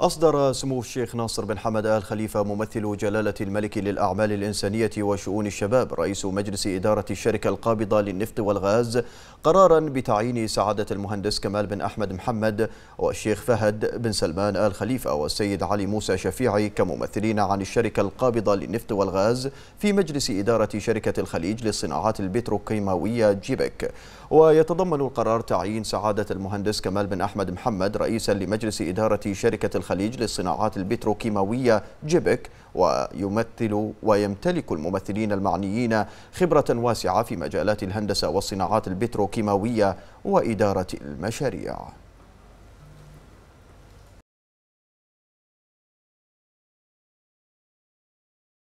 أصدر سمو الشيخ ناصر بن حمد آل خليفة ممثل جلالة الملك للأعمال الإنسانية وشؤون الشباب رئيس مجلس إدارة الشركة القابضة للنفط والغاز قرارا بتعيين سعادة المهندس كمال بن أحمد محمد والشيخ فهد بن سلمان آل خليفة والسيد علي موسى شفيعي كممثلين عن الشركة القابضة للنفط والغاز في مجلس إدارة شركة الخليج للصناعات البتروكيماوية جيبك ويتضمن القرار تعيين سعادة المهندس كمال بن أحمد محمد رئيسا لمجلس إدارة شركة الخليج للصناعات البتروكيماوية جيبك ويمثل ويمتلك الممثلين المعنيين خبرة واسعة في مجالات الهندسة والصناعات البتروكيماوية وإدارة المشاريع